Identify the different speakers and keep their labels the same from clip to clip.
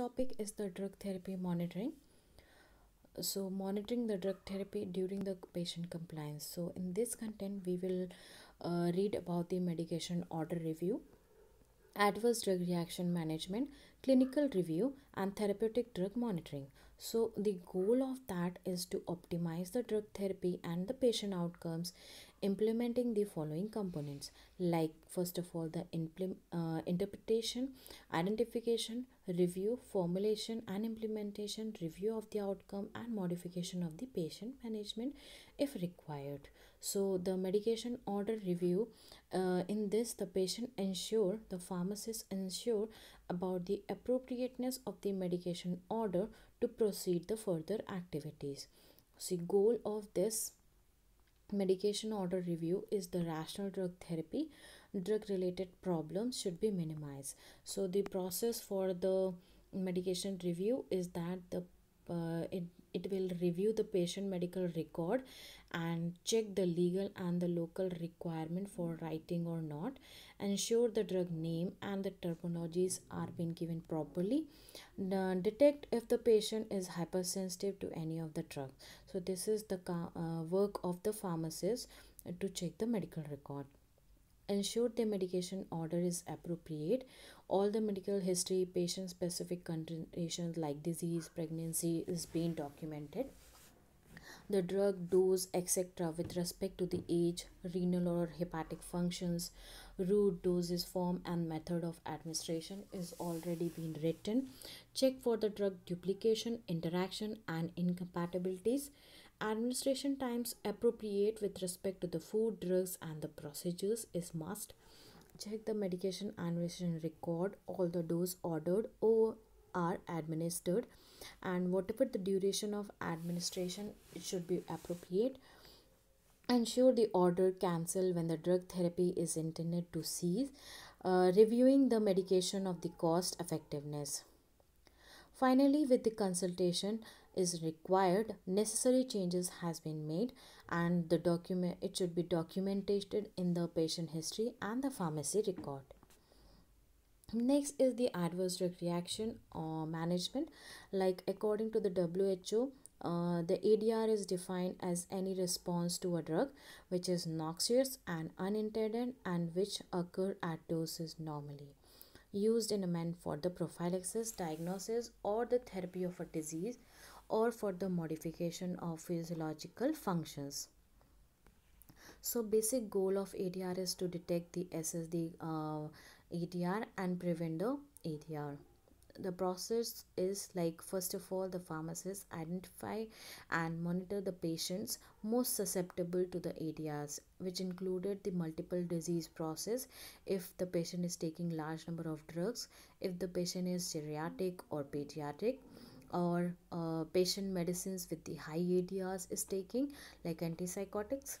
Speaker 1: topic is the drug therapy monitoring so monitoring the drug therapy during the patient compliance so in this content we will uh, read about the medication order review adverse drug reaction management clinical review and therapeutic drug monitoring. So, the goal of that is to optimize the drug therapy and the patient outcomes implementing the following components like, first of all, the implement, uh, interpretation, identification, review, formulation, and implementation, review of the outcome, and modification of the patient management if required. So, the medication order review uh, in this, the patient ensure, the pharmacist ensure about the appropriateness of the medication order to proceed the further activities. So the goal of this medication order review is the rational drug therapy. Drug related problems should be minimized. So the process for the medication review is that the uh, it, it will review the patient medical record and check the legal and the local requirement for writing or not ensure the drug name and the terminologies are being given properly detect if the patient is hypersensitive to any of the drug so this is the uh, work of the pharmacist to check the medical record ensure the medication order is appropriate all the medical history patient specific conditions like disease pregnancy is being documented the drug dose etc with respect to the age renal or hepatic functions route doses form and method of administration is already been written check for the drug duplication interaction and incompatibilities administration times appropriate with respect to the food drugs and the procedures is must Check the medication administration record, all the doses ordered or are administered, and whatever the duration of administration, it should be appropriate. Ensure the order cancel when the drug therapy is intended to cease. Uh, reviewing the medication of the cost effectiveness. Finally, with the consultation, is required necessary changes has been made and the document it should be documented in the patient history and the pharmacy record next is the adverse drug reaction or management like according to the who uh, the ADR is defined as any response to a drug which is noxious and unintended and which occur at doses normally used in a man for the prophylaxis diagnosis or the therapy of a disease or for the modification of physiological functions. So basic goal of ADR is to detect the SSD uh, ADR and prevent the ADR. The process is like first of all the pharmacist identify and monitor the patients most susceptible to the ADRs which included the multiple disease process if the patient is taking large number of drugs if the patient is geriatric or pediatric or uh, patient medicines with the high ADRs is taking like antipsychotics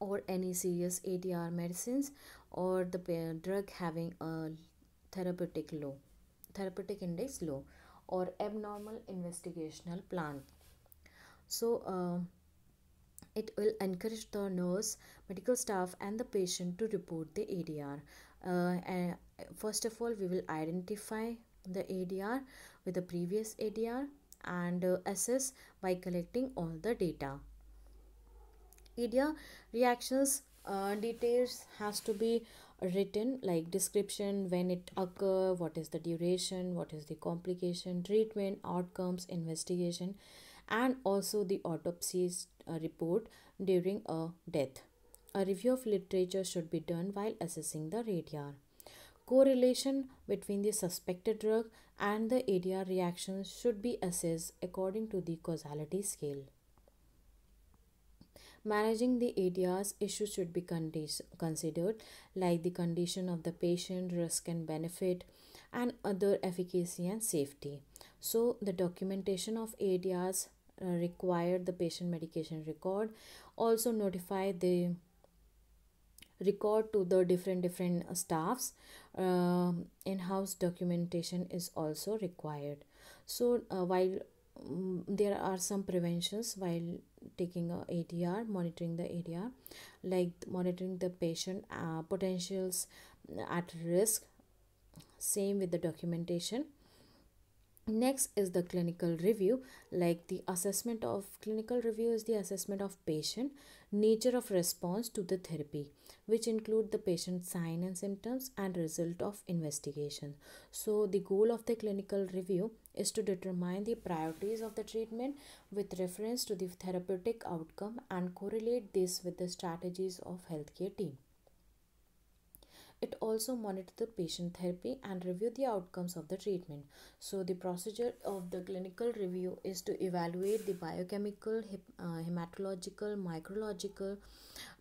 Speaker 1: or any serious ADR medicines or the drug having a therapeutic low therapeutic index low or abnormal investigational plan so uh, it will encourage the nurse, medical staff, and the patient to report the ADR. Uh, and first of all, we will identify the ADR with the previous ADR and uh, assess by collecting all the data. ADR reactions uh, details has to be written like description when it occur what is the duration what is the complication treatment outcomes investigation and also the autopsies uh, report during a death a review of literature should be done while assessing the radar correlation between the suspected drug and the ADR reactions should be assessed according to the causality scale. Managing the ADRs issue should be considered like the condition of the patient, risk and benefit, and other efficacy and safety. So, the documentation of ADRs uh, required the patient medication record also notify the record to the different different uh, staffs uh, um, in-house documentation is also required so uh, while um, there are some preventions while taking a adr monitoring the adr like monitoring the patient uh, potentials at risk same with the documentation next is the clinical review like the assessment of clinical review is the assessment of patient nature of response to the therapy which include the patient's sign and symptoms and result of investigation so the goal of the clinical review is to determine the priorities of the treatment with reference to the therapeutic outcome and correlate this with the strategies of healthcare team it also monitored the patient therapy and reviewed the outcomes of the treatment. So the procedure of the clinical review is to evaluate the biochemical, uh, hematological, micrological,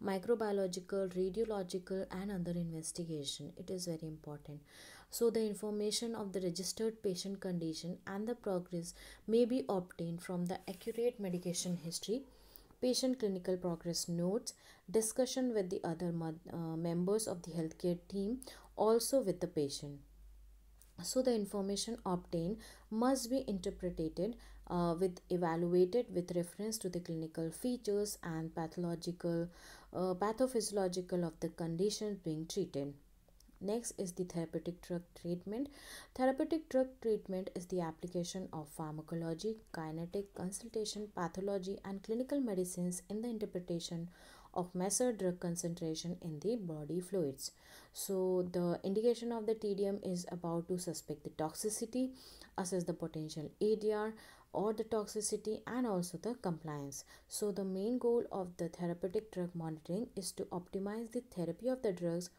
Speaker 1: microbiological, radiological and other investigation. It is very important. So the information of the registered patient condition and the progress may be obtained from the accurate medication history patient clinical progress notes, discussion with the other uh, members of the healthcare team, also with the patient. So the information obtained must be interpreted uh, with evaluated with reference to the clinical features and pathological uh, pathophysiological of the condition being treated. Next is the therapeutic drug treatment. Therapeutic drug treatment is the application of pharmacology, kinetic, consultation, pathology, and clinical medicines in the interpretation of measured drug concentration in the body fluids. So, the indication of the TDM is about to suspect the toxicity, assess the potential ADR or the toxicity, and also the compliance. So, the main goal of the therapeutic drug monitoring is to optimize the therapy of the drugs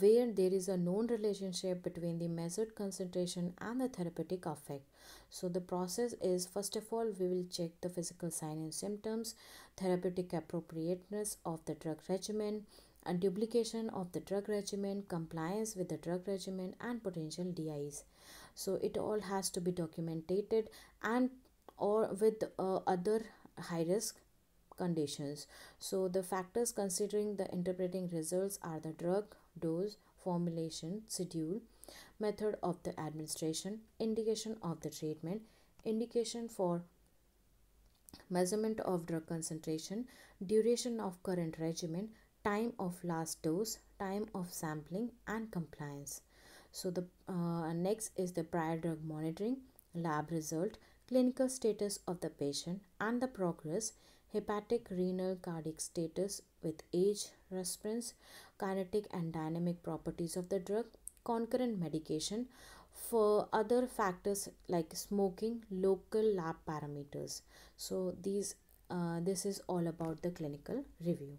Speaker 1: where there is a known relationship between the measured concentration and the therapeutic effect. So, the process is first of all, we will check the physical sign and symptoms, therapeutic appropriateness of the drug regimen, and duplication of the drug regimen, compliance with the drug regimen, and potential DIs. So, it all has to be documented and or with uh, other high risk conditions. So, the factors considering the interpreting results are the drug, dose, formulation, schedule, method of the administration, indication of the treatment, indication for measurement of drug concentration, duration of current regimen, time of last dose, time of sampling, and compliance. So the uh, next is the prior drug monitoring, lab result, clinical status of the patient, and the progress, hepatic renal cardiac status with age, response, kinetic and dynamic properties of the drug, concurrent medication for other factors like smoking, local lab parameters. So these uh, this is all about the clinical review.